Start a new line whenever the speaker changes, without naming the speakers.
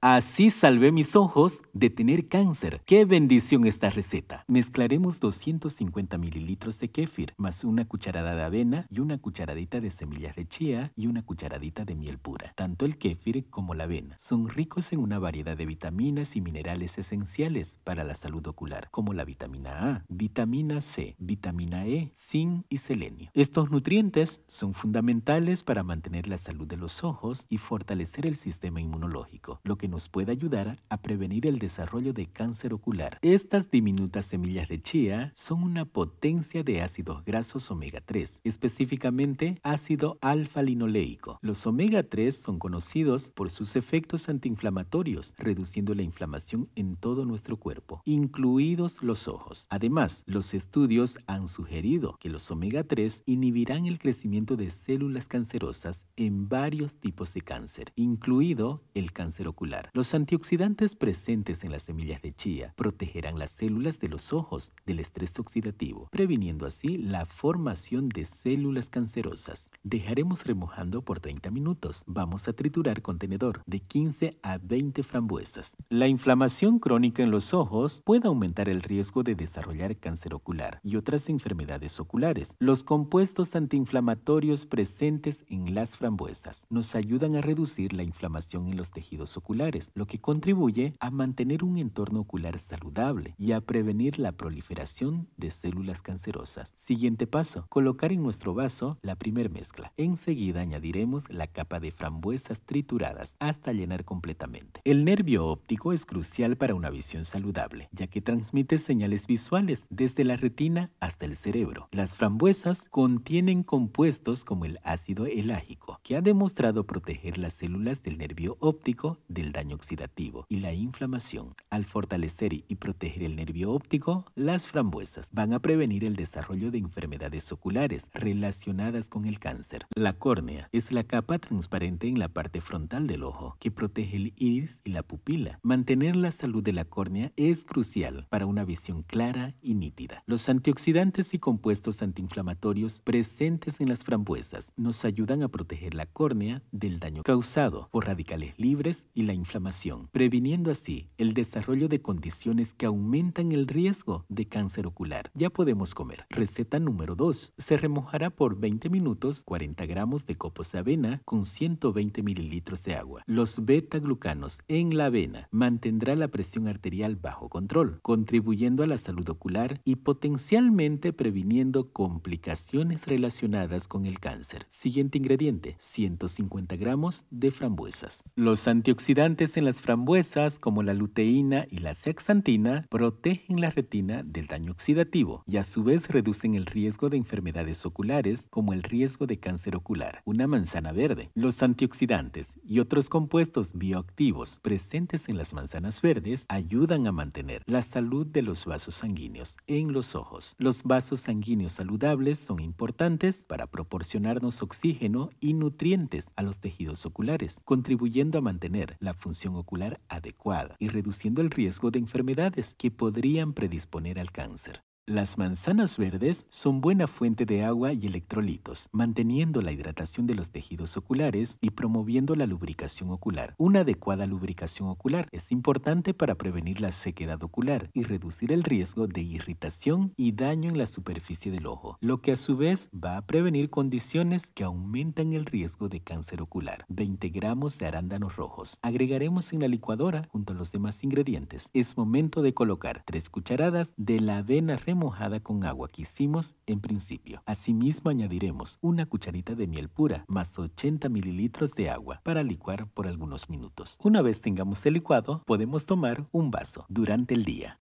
Así salvé mis ojos de tener cáncer. ¡Qué bendición esta receta! Mezclaremos 250 mililitros de kéfir, más una cucharada de avena y una cucharadita de semillas de chía y una cucharadita de miel pura. Tanto el kéfir como la avena son ricos en una variedad de vitaminas y minerales esenciales para la salud ocular, como la vitamina A, vitamina C, vitamina E, zinc y selenio. Estos nutrientes son fundamentales para mantener la salud de los ojos y fortalecer el sistema inmunológico, lo que nos puede ayudar a prevenir el desarrollo de cáncer ocular. Estas diminutas semillas de chía son una potencia de ácidos grasos omega 3, específicamente ácido alfa-linoleico. Los omega 3 son conocidos por sus efectos antiinflamatorios, reduciendo la inflamación en todo nuestro cuerpo, incluidos los ojos. Además, los estudios han sugerido que los omega 3 inhibirán el crecimiento de células cancerosas en varios tipos de cáncer, incluido el cáncer ocular. Los antioxidantes presentes en las semillas de chía protegerán las células de los ojos del estrés oxidativo, previniendo así la formación de células cancerosas. Dejaremos remojando por 30 minutos. Vamos a triturar con tenedor de 15 a 20 frambuesas. La inflamación crónica en los ojos puede aumentar el riesgo de desarrollar cáncer ocular y otras enfermedades oculares. Los compuestos antiinflamatorios presentes en las frambuesas nos ayudan a reducir la inflamación en los tejidos oculares lo que contribuye a mantener un entorno ocular saludable y a prevenir la proliferación de células cancerosas. Siguiente paso, colocar en nuestro vaso la primer mezcla. Enseguida añadiremos la capa de frambuesas trituradas hasta llenar completamente. El nervio óptico es crucial para una visión saludable, ya que transmite señales visuales desde la retina hasta el cerebro. Las frambuesas contienen compuestos como el ácido elágico, que ha demostrado proteger las células del nervio óptico del daño daño oxidativo y la inflamación. Al fortalecer y proteger el nervio óptico, las frambuesas van a prevenir el desarrollo de enfermedades oculares relacionadas con el cáncer. La córnea es la capa transparente en la parte frontal del ojo que protege el iris y la pupila. Mantener la salud de la córnea es crucial para una visión clara y nítida. Los antioxidantes y compuestos antiinflamatorios presentes en las frambuesas nos ayudan a proteger la córnea del daño causado por radicales libres y la inflamación, previniendo así el desarrollo de condiciones que aumentan el riesgo de cáncer ocular. Ya podemos comer. Receta número 2. Se remojará por 20 minutos 40 gramos de copos de avena con 120 mililitros de agua. Los beta-glucanos en la avena mantendrá la presión arterial bajo control, contribuyendo a la salud ocular y potencialmente previniendo complicaciones relacionadas con el cáncer. Siguiente ingrediente, 150 gramos de frambuesas. Los antioxidantes en las frambuesas, como la luteína y la sexantina, protegen la retina del daño oxidativo y a su vez reducen el riesgo de enfermedades oculares, como el riesgo de cáncer ocular. Una manzana verde. Los antioxidantes y otros compuestos bioactivos presentes en las manzanas verdes ayudan a mantener la salud de los vasos sanguíneos en los ojos. Los vasos sanguíneos saludables son importantes para proporcionarnos oxígeno y nutrientes a los tejidos oculares, contribuyendo a mantener la función función ocular adecuada y reduciendo el riesgo de enfermedades que podrían predisponer al cáncer. Las manzanas verdes son buena fuente de agua y electrolitos, manteniendo la hidratación de los tejidos oculares y promoviendo la lubricación ocular. Una adecuada lubricación ocular es importante para prevenir la sequedad ocular y reducir el riesgo de irritación y daño en la superficie del ojo, lo que a su vez va a prevenir condiciones que aumentan el riesgo de cáncer ocular. 20 gramos de arándanos rojos. Agregaremos en la licuadora junto a los demás ingredientes. Es momento de colocar 3 cucharadas de la avena mojada con agua que hicimos en principio. Asimismo añadiremos una cucharita de miel pura más 80 mililitros de agua para licuar por algunos minutos. Una vez tengamos el licuado, podemos tomar un vaso durante el día.